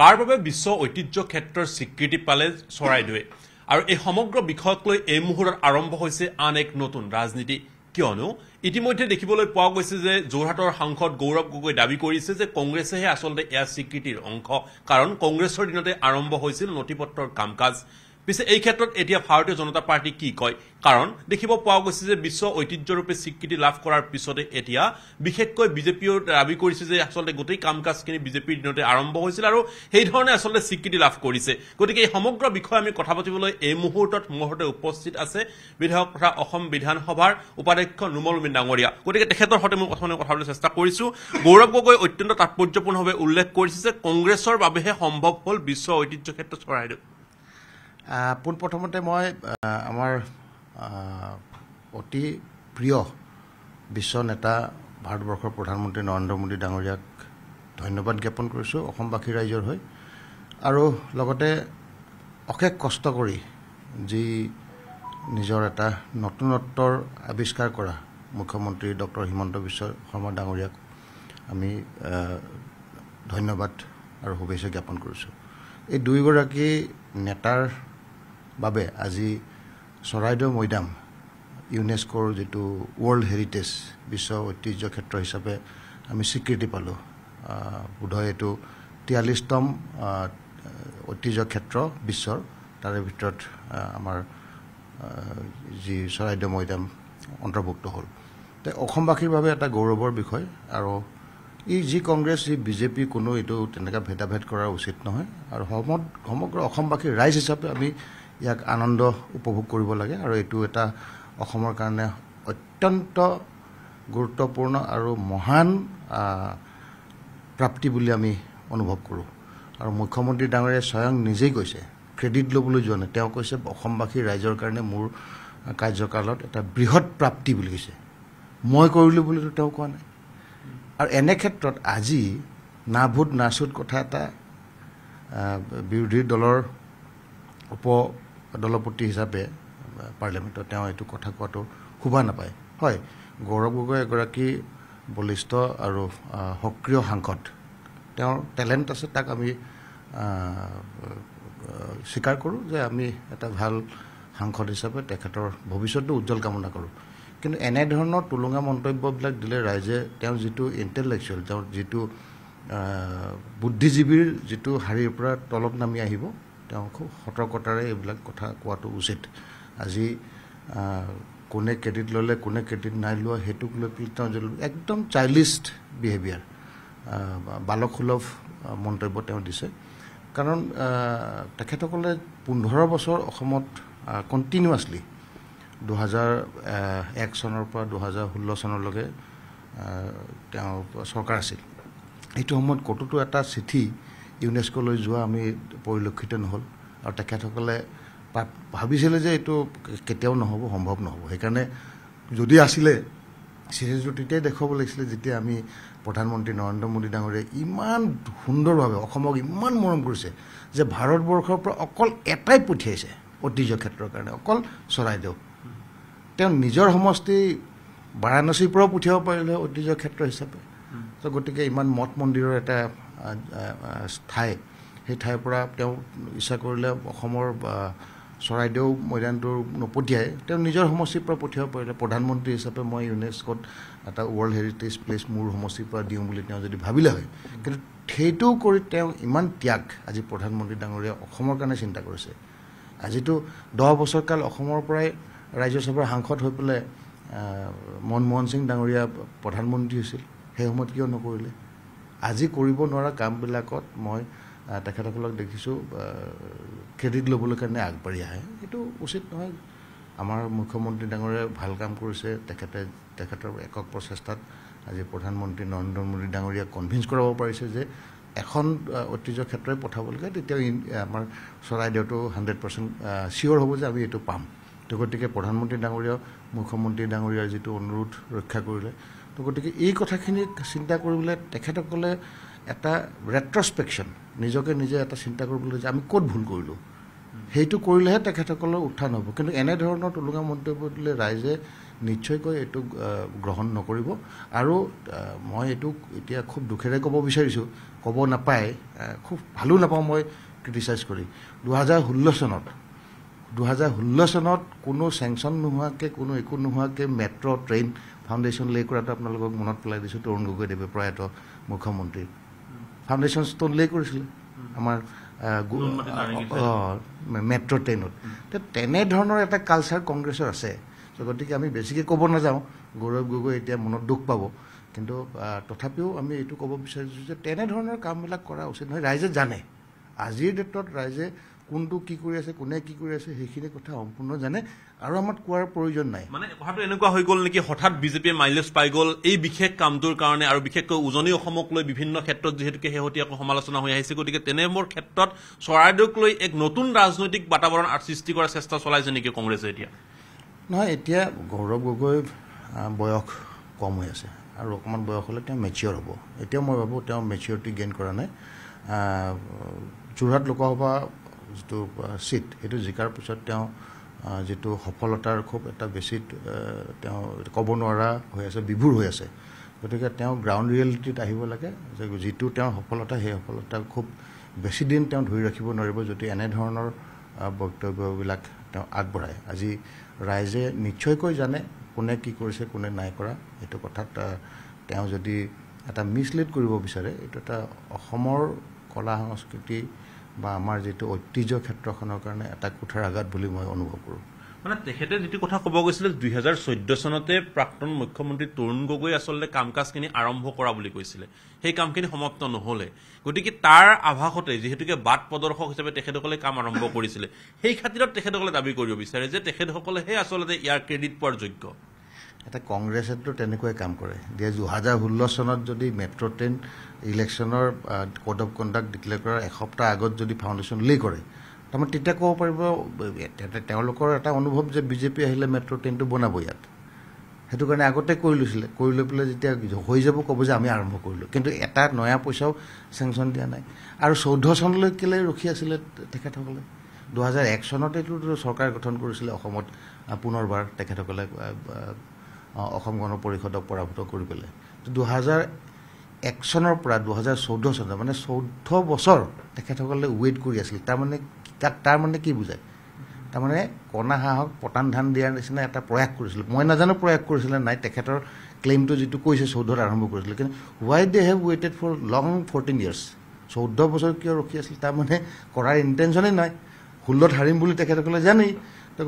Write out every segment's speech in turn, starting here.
কাৰ বাবে বিশ্ব ঐতিহ্য ক্ষেত্ৰৰ স্বীকৃতি পালে চৰাইদেৱে আৰু এই সমগ্ৰ বিষয়ক লৈ এই মুহূৰ্তত আৰম্ভ হৈছে আন এক নতুন ৰাজনীতি কিয়নো ইতিমধ্যে দেখিবলৈ পোৱা গৈছে যে যোৰহাটৰ সাংসদ গৌৰৱ গগৈ দাবী কৰিছে যে কংগ্ৰেছেহে আচলতে এয়া স্বীকৃতিৰ অংশ কাৰণ কংগ্ৰেছৰ দিনতে আৰম্ভ হৈছিল নথি পত্ৰৰ কাম কাজ পিছে এই ক্ষেত্ৰত এতিয়া ভাৰতীয় জনতা পাৰ্টি কি কয় কাৰণ দেখিব পোৱা গৈছে যে বিশ্ব ঐতিহ্যৰূপে স্বীকৃতি লাভ কৰাৰ পিছতে এতিয়া বিশেষকৈ বিজেপিয়েও দাবী কৰিছে যে আচলতে গোটেই কাম কাজখিনি বিজেপিৰ দিনতে আৰম্ভ হৈছিল আৰু সেইধৰণে আচলতে স্বীকৃতি লাভ কৰিছে গতিকে এই সমগ্ৰ বিষয়ে আমি কথা পাতিবলৈ এই মুহূৰ্তত মোৰ সৈতে উপস্থিত আছে বিধায়ক তথা অসম বিধানসভাৰ উপাধ্যক্ষ নুমল নুমলমিন ডাঙৰীয়া গতিকে তেখেতৰ সৈতে মই প্ৰথমে কথাবলৈ চেষ্টা কৰিছো গৌৰৱ গগৈ অত্যন্ত তাৎপৰ্যপূৰ্ণভাৱে উল্লেখ কৰিছে যে কংগ্ৰেছৰ বাবেহে সম্ভৱ হ'ল বিশ্ব ঐতিহ্য ক্ষেত্ৰত চৰাইদেউ পোনপ্ৰথমতে মই আমাৰ অতি প্ৰিয় বিশ্ব নেতা ভাৰতবৰ্ষৰ প্ৰধানমন্ত্ৰী নৰেন্দ্ৰ মোদী ডাঙৰীয়াক ধন্যবাদ জ্ঞাপন কৰিছোঁ অসমবাসী ৰাইজৰ হৈ আৰু লগতে অশেষ কষ্ট কৰি যি নিজৰ এটা নতুনত্বৰ আৱিষ্কাৰ কৰা মুখ্যমন্ত্ৰী ডক্টৰ হিমন্ত বিশ্ব শৰ্মা ডাঙৰীয়াক আমি ধন্যবাদ আৰু শুভেচ্ছা জ্ঞাপন কৰিছোঁ এই দুয়োগৰাকী নেতাৰ বাবে আজি চৰাইদেউ মৈদাম ইউনেস্কোৰ যিটো ৱৰ্ল্ড হেৰিটেজ বিশ্ব ঐতিহ্য ক্ষেত্ৰ হিচাপে আমি স্বীকৃতি পালোঁ বোধহয় এইটো তিয়াল্লিছতম ঐতিহ্য ক্ষেত্ৰ বিশ্বৰ তাৰে ভিতৰত আমাৰ যি চৰাইদেউ মৈদাম অন্তৰ্ভুক্ত হ'ল অসমবাসীৰ বাবে এটা গৌৰৱৰ বিষয় আৰু ই যি কংগ্ৰেছ যি বিজেপি কোনো এইটো তেনেকৈ ভেদাভেদ কৰা উচিত নহয় আৰু সমত সমগ্ৰ অসমবাসীৰ ৰাইজ হিচাপে আমি ইয়াক আনন্দ উপভোগ কৰিব লাগে আৰু এইটো এটা অসমৰ কাৰণে অত্যন্ত গুৰুত্বপূৰ্ণ আৰু মহান প্ৰাপ্তি বুলি আমি অনুভৱ কৰোঁ আৰু মুখ্যমন্ত্ৰী ডাঙৰীয়াই স্বয়ং নিজেই কৈছে ক্ৰেডিট ল'বলৈ যোৱা নাই তেওঁ কৈছে অসমবাসী ৰাইজৰ কাৰণে মোৰ কাৰ্যকালত এটা বৃহৎ প্ৰাপ্তি বুলি কৈছে মই কৰিলোঁ বুলিতো তেওঁ কোৱা নাই আৰু এনে ক্ষেত্ৰত আজি নাভূত নাচুত কথা এটা বিৰোধী দলৰ উপ দলপতি হিচাপে পাৰ্লিয়ামেণ্টত তেওঁ এইটো কথা কোৱাটো শোভা নাপায় হয় গৌৰৱ গগৈ এগৰাকী বলিষ্ঠ আৰু সক্ৰিয় সাংসদ তেওঁৰ টেলেণ্ট আছে তাক আমি স্বীকাৰ কৰোঁ যে আমি এটা ভাল সাংসদ হিচাপে তেখেতৰ ভৱিষ্যতটো উজ্জ্বল কামনা কৰোঁ কিন্তু এনেধৰণৰ টুলুঙা মন্তব্যবিলাক দিলে ৰাইজে তেওঁ যিটো ইণ্টেলেকচুৱেল তেওঁৰ যিটো বুদ্ধিজীৱীৰ যিটো শাৰীৰ পৰা তলত নামি আহিব তেওঁ খুব সতৰ্কতাৰে এইবিলাক কথা কোৱাটো উচিত আজি কোনে ক্ৰেডিট ল'লে কোনে ক্ৰেডিট নাই লোৱা সেইটোক লৈ পেলাই তেওঁ একদম চাইল্ডিষ্ট বিহেভিয়াৰ বালকসুলভ মন্তব্য তেওঁ দিছে কাৰণ তেখেতসকলে পোন্ধৰ বছৰ অসমত কণ্টিনিউৱাছলি দুহেজাৰ এক চনৰ পৰা দুহেজাৰ ষোল্ল চনলৈকে তেওঁ চৰকাৰ আছিল সেইটো সময়ত ক'তোতো এটা চিঠি ইউনেস্ক'লৈ যোৱা আমি পৰিলক্ষিত নহ'ল আৰু তেখেতসকলে ভাবিছিলে যে এইটো কেতিয়াও নহ'ব সম্ভৱ নহ'ব সেইকাৰণে যদি আছিলে চিৰিজটো তেতিয়াই দেখুৱাব লাগিছিলে যেতিয়া আমি প্ৰধানমন্ত্ৰী নৰেন্দ্ৰ মোদী ডাঙৰীয়াই ইমান সুন্দৰভাৱে অসমক ইমান মৰম কৰিছে যে ভাৰতবৰ্ষৰ পৰা অকল এটাই পঠিয়াইছে ঐতিহ্য ক্ষেত্ৰৰ কাৰণে অকল চৰাইদেউ তেওঁ নিজৰ সমষ্টি বাৰাণসীৰ পৰাও পঠিয়াব পাৰিলে ঐতিহ্য ক্ষেত্ৰ হিচাপে ত' গতিকে ইমান মঠ মন্দিৰৰ এটা ঠাই সেই ঠাইৰ পৰা তেওঁ ইচ্ছা কৰিলে অসমৰ চৰাইদেউ মৈদামটো নপঠিয়াই তেওঁ নিজৰ সমষ্টিৰ পৰা পঠিয়াব পাৰিলে প্ৰধানমন্ত্ৰী হিচাপে মই ইউনেস্কত এটা ৱৰ্ল্ড হেৰিটেজ প্লেচ মোৰ সমষ্টিৰ পৰা দিওঁ বুলি তেওঁ যদি ভাবিলে হয় কিন্তু সেইটো কৰি তেওঁ ইমান ত্যাগ আজি প্ৰধানমন্ত্ৰী ডাঙৰীয়া অসমৰ কাৰণে চিন্তা কৰিছে আজিতো দহ বছৰ কাল অসমৰ পৰাই ৰাজ্যসভাৰ সাংসদ হৈ পেলাই মনমোহন সিং ডাঙৰীয়া প্ৰধানমন্ত্ৰী হৈছিল সেই সময়ত কিয় নকৰিলে আজি কৰিব নোৱাৰা কামবিলাকত মই তেখেতসকলক দেখিছোঁ ক্ৰেডিট ল'বলৈ কাৰণে আগবাঢ়ি আহে সেইটো উচিত নহয় আমাৰ মুখ্যমন্ত্ৰী ডাঙৰে ভাল কাম কৰিছে তেখেতে তেখেতৰ একক প্ৰচেষ্টাত আজি প্ৰধানমন্ত্ৰী নৰেন্দ্ৰ মোদী ডাঙৰীয়াক কনভিন্স কৰাব পাৰিছে যে এখন ঐতিহ্য ক্ষেত্ৰই পঠাব লাগে তেতিয়া আমাৰ চৰাইদেউটো হাণ্ড্ৰেড পাৰ্চেণ্ট চিয়'ৰ হ'ব যে আমি এইটো পাম তো গতিকে প্ৰধানমন্ত্ৰী ডাঙৰীয়া মুখ্যমন্ত্ৰী ডাঙৰীয়াৰ যিটো অনুৰোধ ৰক্ষা কৰিলে গতিকে এই কথাখিনি চিন্তা কৰিবলৈ তেখেতসকলে এটা ৰেট্ৰস্পেকশ্যন নিজকে নিজে এটা চিন্তা কৰিবলৈ যে আমি ক'ত ভুল কৰিলোঁ সেইটো কৰিলেহে তেখেতসকলৰ উত্থান হ'ব কিন্তু এনেধৰণৰ তুলুঙা মন্তব্য দিলে ৰাইজে নিশ্চয়কৈ এইটো গ্ৰহণ নকৰিব আৰু মই এইটোক এতিয়া খুব দুখেৰে ক'ব বিচাৰিছোঁ ক'ব নাপায় খুব ভালো নাপাওঁ মই ক্ৰিটিচাইজ কৰি দুহেজাৰ ষোল্ল চনত দুহেজাৰ ষোল্ল চনত কোনো চেংচন নোহোৱাকৈ কোনো একো নোহোৱাকৈ মেট্ৰ' ট্ৰেইন ফাউণ্ডেশ্যন লে কৰাটো আপোনালোকক মনত পেলাই দিছোঁ তৰুণ গগৈদেৱে প্ৰয়াত মুখ্যমন্ত্ৰী ফাউণ্ডেশ্যন ষ্টোন লে কৰিছিলে আমাৰ মেট্ৰ' ট্ৰেইনত তেনেধৰণৰ এটা কালচাৰ কংগ্ৰেছৰ আছে গতিকে আমি বেছিকৈ ক'ব নাযাওঁ গৌৰৱ গগৈ এতিয়া মনত দুখ পাব কিন্তু তথাপিও আমি এইটো ক'ব বিচাৰিছোঁ যে তেনেধৰণৰ কামবিলাক কৰা উচিত নহয় ৰাইজে জানে আজিৰ ডেটত ৰাইজে কোনটো কি কৰি আছে কোনে কি কৰি আছে সেইখিনি কথা সম্পূৰ্ণ জানে আৰু আমাক কোৱাৰ প্ৰয়োজন নাই মানে কথাটো এনেকুৱা হৈ গ'ল নেকি হঠাৎ বিজেপিয়ে মাইলেজ পাই গ'ল এই বিশেষ কামটোৰ কাৰণে আৰু বিশেষকৈ উজনি অসমক লৈ বিভিন্ন ক্ষেত্ৰত যিহেতুকে শেহতীয়াকৈ সমালোচনা হৈ আহিছে গতিকে তেনেবোৰ ক্ষেত্ৰত চৰাইদেউক লৈ এক নতুন ৰাজনৈতিক বাতাবৰণ সৃষ্টি কৰাৰ চেষ্টা চলাইছে নেকি কংগ্ৰেছে এতিয়া নহয় এতিয়া গৌৰৱ গগৈ বয়স কম হৈ আছে আৰু অকণমান বয়স হ'লে তেওঁ মেচিয়ৰ হ'ব এতিয়াও মই ভাবোঁ তেওঁ মেচিয়ৰিটি গেইন কৰা নাই যোৰহাট লোকসভা যিটো চিট সেইটো জিকাৰ পিছত তেওঁ যিটো সফলতাৰ খুব এটা বেছি তেওঁ ক'ব নোৱাৰা হৈ আছে বিভুৰ হৈ আছে গতিকে তেওঁ গ্ৰাউণ্ড ৰিয়েলিটিত আহিব লাগে যে যিটো তেওঁৰ সফলতা সেই সফলতা খুব বেছিদিন তেওঁ ধৰি ৰাখিব নোৱাৰিব যদি এনেধৰণৰ বক্তব্যবিলাক তেওঁ আগবঢ়ায় আজি ৰাইজে নিশ্চয়কৈ জানে কোনে কি কৰিছে কোনে নাই কৰা এইটো কথাত তেওঁ যদি এটা মিছলিড কৰিব বিচাৰে এইটো এটা অসমৰ কলা সংস্কৃতি বা আমাৰ যিটো ঐতিহ্য ক্ষেত্ৰখনৰ কাৰণে এটা কোঠাৰ আঘাত বুলি মই অনুভৱ কৰোঁ মানে তেখেতে যিটো কথা ক'ব গৈছিলে দুহেজাৰ চৈধ্য চনতে প্ৰাক্তন মুখ্যমন্ত্ৰী তৰুণ গগৈ আচলতে কাম কাজখিনি আৰম্ভ কৰা বুলি কৈছিলে সেই কামখিনি সমাপ্ত নহ'লে গতিকে তাৰ আভাসতে যিহেতুকে বাট প্ৰদৰ্শক হিচাপে তেখেতসকলে কাম আৰম্ভ কৰিছিলে সেই খাতিৰত তেখেতসকলে দাবী কৰিব বিচাৰে যে তেখেতসকলেহে আচলতে ইয়াৰ ক্ৰেডিট পোৱাৰ যোগ্য এটা কংগ্ৰেছেতো তেনেকুৱাই কাম কৰে এতিয়া দুহেজাৰ ষোল্ল চনত যদি মেট্ৰ' ট্ৰেইন ইলেকশ্যনৰ ক'ড অফ কণ্ডাক্ট ডিক্লেয়াৰ কৰাৰ এসপ্তাহ আগত যদি ফাউণ্ডেশ্যন লি কৰে তাৰমানে তেতিয়া ক'ব পাৰিব তেওঁলোকৰ এটা অনুভৱ যে বিজেপি আহিলে মেট্ৰ' ট্ৰেইনটো বনাব ইয়াত সেইটো কাৰণে আগতে কৰি লৈছিলে কৰি লৈ পেলাই যেতিয়া হৈ যাব ক'ব যে আমি আৰম্ভ কৰিলোঁ কিন্তু এটা নয়া পইচাও চেংচন দিয়া নাই আৰু চৈধ্য চনলৈ কেলৈ ৰখি আছিলে তেখেতসকলে দুহেজাৰ এক চনতেতো চৰকাৰ গঠন কৰিছিলে অসমত পুনৰবাৰ তেখেতসকলে অসম গণ পৰিষদক পৰাভূত কৰি পেলাই দুহেজাৰ এক চনৰ পৰা দুহেজাৰ চৈধ্য চনৰ মানে চৈধ্য বছৰ তেখেতসকলে ৱেইট কৰি আছিল তাৰমানে তাক তাৰমানে কি বুজায় তাৰমানে কণা হাঁহক পতান ধান দিয়াৰ নিচিনা এটা প্ৰয়াস কৰিছিল মই নাজানো প্ৰয়াস কৰিছিলে নাই তেখেতৰ ক্লেইমটো যিটো কৈছে চৈধ্যত আৰম্ভ কৰিছিলে কিন্তু why they have waited for long fourteen years চৈধ্য বছৰ কিয় ৰখি আছিল তাৰমানে কৰাৰ ইণ্টেনশ্যনেই নাই ষোল্লত হাৰিম বুলি তেখেতসকলে জানেই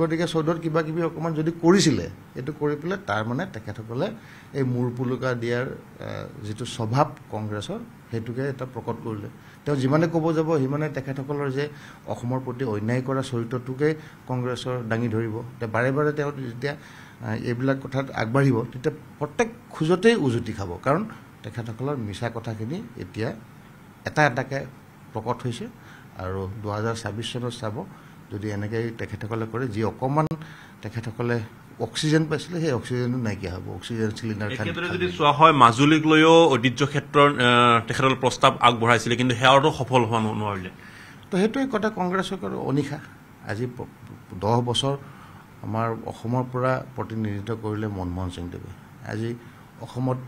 গতিকে চৌধত কিবা কিবি অকণমান যদি কৰিছিলে এইটো কৰি পেলাই তাৰমানে তেখেতসকলে এই মূৰ পুলুকা দিয়াৰ যিটো স্বভাৱ কংগ্ৰেছৰ সেইটোকে এটা প্ৰকট কৰিলে তেওঁ যিমানে ক'ব যাব সিমানে তেখেতসকলৰ যে অসমৰ প্ৰতি অন্যায় কৰা চৰিত্ৰটোকে কংগ্ৰেছৰ দাঙি ধৰিব তেওঁ বাৰে বাৰে তেওঁ যেতিয়া এইবিলাক কথাত আগবাঢ়িব তেতিয়া প্ৰত্যেক খোজতেই উজুতি খাব কাৰণ তেখেতসকলৰ মিছা কথাখিনি এতিয়া এটা এটাকৈ প্ৰকট হৈছে আৰু দুহেজাৰ ছাব্বিছ চনত চাব যদি এনেকৈ তেখেতসকলে কৰে যি অকণমান তেখেতসকলে অক্সিজেন পাইছিলে সেই অক্সিজেনো নাইকিয়া হ'ব অক্সিজেন চিলিণ্ডাৰ খাই যদি চোৱা হয় মাজুলীক লৈও ঐতিহ্য ক্ষেত্ৰৰ তেখেতসকলে প্ৰস্তাৱ আগবঢ়াইছিলে কিন্তু সেয়াতো সফল হোৱা নোৱাৰিলে তো সেইটোৱে কথা কংগ্ৰেছক আৰু অনিশা আজি দহ বছৰ আমাৰ অসমৰ পৰা প্ৰতিনিধিত্ব কৰিলে মনমোহন সিংদেৱে আজি অসমত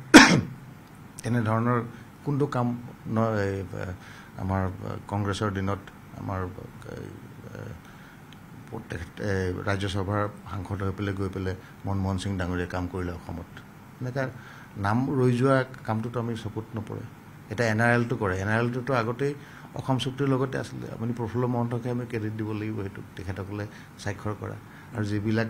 এনেধৰণৰ কোনটো কাম আমাৰ কংগ্ৰেছৰ দিনত আমাৰ তেখেতে ৰাজ্যসভাৰ সাংসদ হৈ পেলাই গৈ পেলাই মনমোহন সিং ডাঙৰীয়াই কাম কৰিলে অসমত এনেকৈ নাম ৰৈ যোৱা কামটোতো আমি চকুত নপৰে এতিয়া এন আৰ এলটো কৰে এন আৰ এলটোতো আগতেই অসম চুক্তিৰ লগতে আছিলে আপুনি প্ৰফুল্ল মহন্তকে আমি ক্ৰেডিট দিব লাগিব সেইটোক তেখেতসকলে স্বাক্ষৰ কৰা আৰু যিবিলাক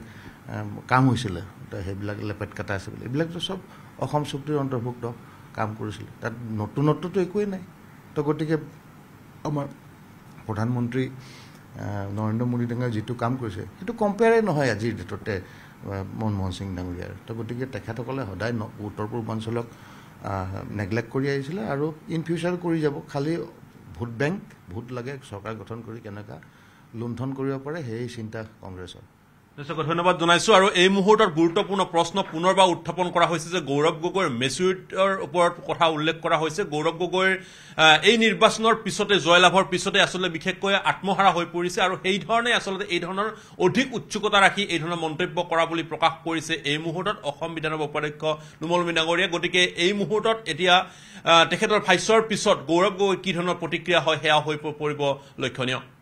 কাম হৈছিলে সেইবিলাক লেপেট কাটা আছে এইবিলাকতো চব অসম চুক্তিৰ অন্তৰ্ভুক্ত কাম কৰিছিলে তাত নতুনত্বটো একোৱেই নাই তো গতিকে আমাৰ প্ৰধানমন্ত্ৰী নৰেন্দ্ৰ মোদী ডাঙৰীয়া যিটো কাম কৰিছে সেইটো কম্পেয়াৰে নহয় আজিৰ ডেটতে মনমোহন সিং ডাঙৰীয়াৰ তো গতিকে তেখেতসকলে সদায় উত্তৰ পূৰ্বাঞ্চলক নেগলেক্ট কৰি আহিছিলে আৰু ইন ফিউচাৰ কৰি যাব খালি ভোট বেংক ভোট লাগে চৰকাৰ গঠন কৰি কেনেকুৱা লুণ্ঠন কৰিব পাৰে সেই চিন্তা কংগ্ৰেছৰ নিশ্চয় ধন্যবাদ জনাইছোঁ আৰু এই মুহূৰ্তত গুৰুত্বপূৰ্ণ প্ৰশ্ন পুনৰবাৰ উত্থাপন কৰা হৈছে যে গৌৰৱ গগৈৰ মেচিউৰিটিৰ ওপৰত কথা উল্লেখ কৰা হৈছে গৌৰৱ গগৈৰ এই নিৰ্বাচনৰ পিছতে জয়লাভৰ পিছতে আচলতে বিশেষকৈ আত্মহাৰা হৈ পৰিছে আৰু সেইধৰণে আচলতে এই ধৰণৰ অধিক উৎসুকতা ৰাখি এই ধৰণৰ মন্তব্য কৰা বুলি প্ৰকাশ কৰিছে এই মুহূৰ্তত অসম বিধানসভা উপাধ্যক্ষ নোমল মিনাগৰীয়া গতিকে এই মুহূৰ্তত এতিয়া তেখেতৰ ভাষ্যৰ পিছত গৌৰৱ গগৈ কি ধৰণৰ প্ৰতিক্ৰিয়া হয় সেয়া হৈ পৰিব লক্ষণীয়